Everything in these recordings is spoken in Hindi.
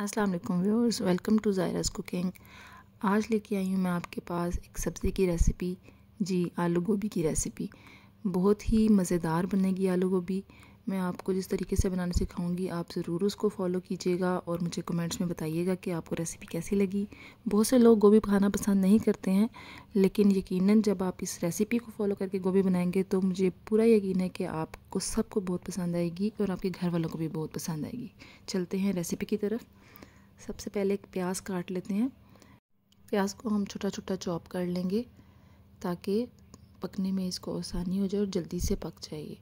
अस्सलाम वालेकुम viewers welcome to Zaira's cooking आज लेके आई हूँ मैं आपके पास एक सब्ज़ी की रेसिपी जी आलू गोभी की रेसिपी बहुत ही मज़ेदार बनेगी आलू गोभी मैं आपको जिस तरीके से बनाना सिखाऊंगी आप ज़रूर उसको फॉलो कीजिएगा और मुझे कमेंट्स में बताइएगा कि आपको रेसिपी कैसी लगी बहुत से लोग गोभी खाना पसंद नहीं करते हैं लेकिन यकीनन जब आप इस रेसिपी को फॉलो करके गोभी बनाएंगे तो मुझे पूरा यकीन है कि आपको सबको बहुत पसंद आएगी और आपके घर वालों को भी बहुत पसंद आएगी चलते हैं रेसिपी की तरफ सबसे पहले एक प्याज काट लेते हैं प्याज को हम छोटा छोटा चॉप कर लेंगे ताकि पकने में इसको आसानी हो जाए और जल्दी से पक जाइए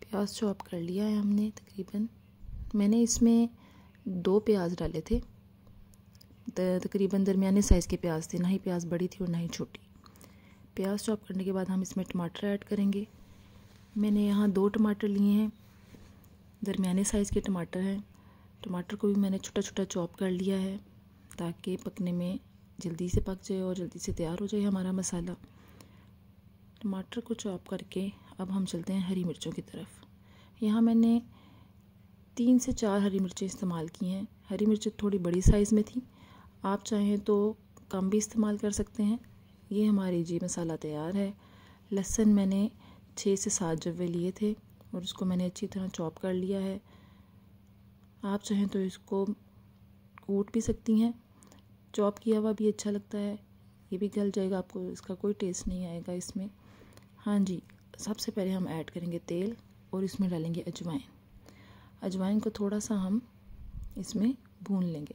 प्याज चॉप कर लिया है हमने तकरीबन मैंने इसमें दो प्याज डाले थे तकरीबन दरमियाने साइज़ के प्याज थे ना ही प्याज बड़ी थी और ना ही छोटी प्याज चॉप करने के बाद हम इसमें टमाटर ऐड करेंगे मैंने यहाँ दो टमाटर लिए हैं दरमियाने साइज़ के टमाटर हैं टमाटर को भी मैंने छोटा छोटा चॉप कर लिया है ताकि पकने में जल्दी से पक जाए और जल्दी से तैयार हो जाए हमारा मसाला टमाटर को चॉप करके अब हम चलते हैं हरी मिर्चों की तरफ यहाँ मैंने तीन से चार हरी मिर्चें इस्तेमाल की हैं हरी मिर्चें थोड़ी बड़ी साइज़ में थी आप चाहें तो कम भी इस्तेमाल कर सकते हैं ये हमारी जी मसाला तैयार है लहसुन मैंने छः से सात जब्वे लिए थे और उसको मैंने अच्छी तरह चॉप कर लिया है आप चाहें तो इसको कूट भी सकती हैं चॉप किया हुआ भी अच्छा लगता है ये भी गल जाएगा आपको इसका कोई टेस्ट नहीं आएगा इसमें हाँ जी सबसे पहले हम ऐड करेंगे तेल और इसमें डालेंगे अजवाइन अजवाइन को थोड़ा सा हम इसमें भून लेंगे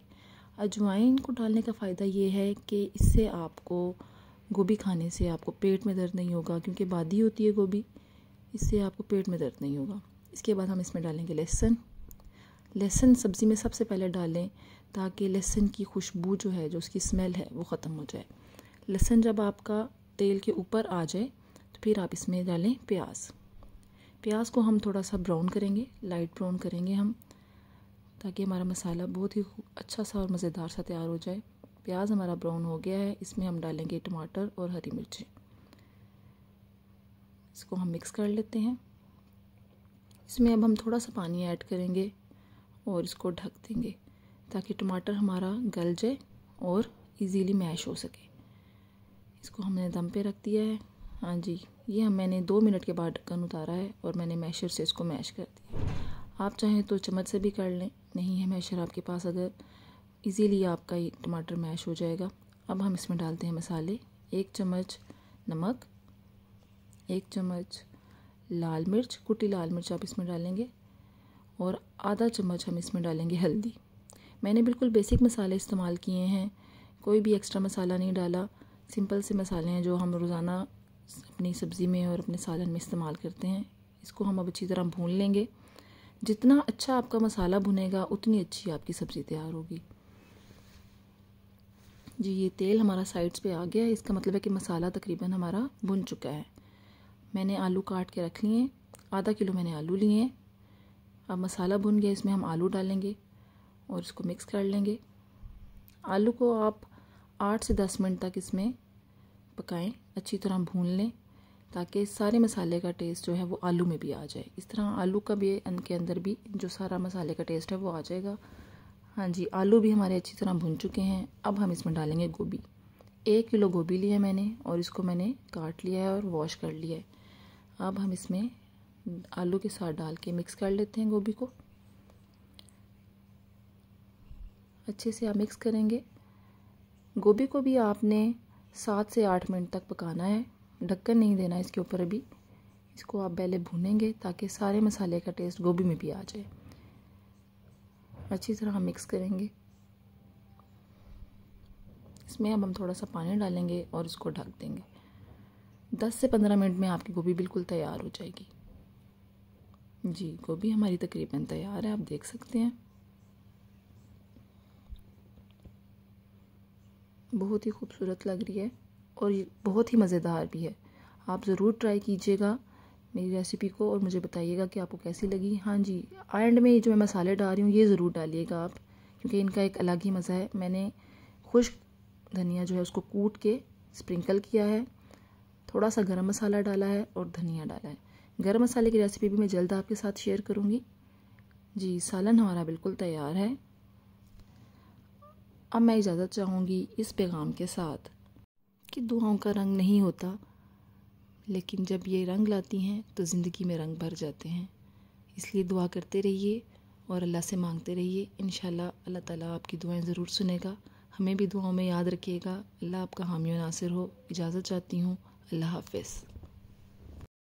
अजवाइन को डालने का फ़ायदा ये है कि इससे आपको गोभी खाने से आपको पेट में दर्द नहीं होगा क्योंकि बादी होती है गोभी इससे आपको पेट में दर्द नहीं होगा इसके बाद हम इसमें डालेंगे लहसुन लहसुन सब्ज़ी में सबसे पहले डालें ताकि लहसुन की खुशबू जो है जो उसकी स्मेल है वो ख़त्म हो जाए लहसुन जब आपका तेल के ऊपर आ जाए तो फिर आप इसमें डालें प्याज प्याज को हम थोड़ा सा ब्राउन करेंगे लाइट ब्राउन करेंगे हम ताकि हमारा मसाला बहुत ही अच्छा सा और मज़ेदार सा तैयार हो जाए प्याज हमारा ब्राउन हो गया है इसमें हम डालेंगे टमाटर और हरी मिर्ची इसको हम मिक्स कर लेते हैं इसमें अब हम थोड़ा सा पानी ऐड करेंगे और इसको ढक देंगे ताकि टमाटर हमारा गल जाए और इजीली मैश हो सके इसको हमने दम पे रख दिया है हाँ जी ये हम मैंने दो मिनट के बाद ढक्कन उतारा है और मैंने मैशर से इसको मैश कर दिया आप चाहें तो चम्मच से भी कर लें नहीं है मैशर आपके पास अगर इजीली आपका ये टमाटर मैश हो जाएगा अब हम इसमें डालते हैं मसाले एक चम्मच नमक एक चम्मच लाल मिर्च कुटी लाल मिर्च आप इसमें डालेंगे और आधा चम्मच हम इसमें डालेंगे हल्दी मैंने बिल्कुल बेसिक मसाले इस्तेमाल किए हैं कोई भी एक्स्ट्रा मसाला नहीं डाला सिंपल से मसाले हैं जो हम रोज़ाना अपनी सब्ज़ी में और अपने सालन में इस्तेमाल करते हैं इसको हम अब अच्छी तरह भून लेंगे जितना अच्छा आपका मसाला भुनेगा उतनी अच्छी आपकी सब्ज़ी तैयार होगी जी ये तेल हमारा साइड्स पे आ गया है इसका मतलब है कि मसाला तकरीबन हमारा भुन चुका है मैंने आलू काट के रख लिए आधा किलो मैंने आलू लिए अब मसाला भुन गया इसमें हम आलू डालेंगे और इसको मिक्स कर लेंगे आलू को आप आठ से दस मिनट तक इसमें पकाएं अच्छी तरह भून लें ताकि सारे मसाले का टेस्ट जो है वो आलू में भी आ जाए इस तरह आलू का भी के अंदर भी जो सारा मसाले का टेस्ट है वो आ जाएगा हाँ जी आलू भी हमारे अच्छी तरह भुन चुके हैं अब हम इसमें डालेंगे गोभी एक किलो गोभी लिया मैंने और इसको मैंने काट लिया है और वॉश कर लिया है अब हम इसमें आलू के साथ डाल के मिक्स कर लेते हैं गोभी को अच्छे से आप मिक्स करेंगे गोभी को भी आपने सात से आठ मिनट तक पकाना है ढक्कन नहीं देना इसके ऊपर अभी इसको आप पहले भूनेंगे ताकि सारे मसाले का टेस्ट गोभी में भी आ जाए अच्छी तरह हम मिक्स करेंगे इसमें अब हम थोड़ा सा पानी डालेंगे और इसको ढक देंगे दस से पंद्रह मिनट में आपकी गोभी बिल्कुल तैयार हो जाएगी जी गोभी हमारी तकरीबन तैयार है आप देख सकते हैं बहुत ही खूबसूरत लग रही है और ये बहुत ही मज़ेदार भी है आप ज़रूर ट्राई कीजिएगा मेरी रेसिपी को और मुझे बताइएगा कि आपको कैसी लगी हाँ जी एंड में जो मैं मसाले डाल रही हूँ ये ज़रूर डालिएगा आप क्योंकि इनका एक अलग ही मज़ा है मैंने खुश्क धनिया जो है उसको कूट के स्प्रिंकल किया है थोड़ा सा गरम मसाला डाला है और धनिया डाला है गर्म मसाले की रेसिपी भी मैं जल्द आपके साथ शेयर करूँगी जी सालन हमारा बिल्कुल तैयार है अब मैं इजाज़त चाहूँगी इस पैगाम के साथ कि दुआओं का रंग नहीं होता लेकिन जब ये रंग लाती हैं तो ज़िंदगी में रंग भर जाते हैं इसलिए दुआ करते रहिए और अल्लाह से मांगते रहिए इन अल्लाह ताला आपकी दुआएं ज़रूर सुनेगा हमें भी दुआओं में याद रखिएगा अल्लाह आपका हामी नासिर हो इजाज़त चाहती हूँ अल्लाह हाफिज़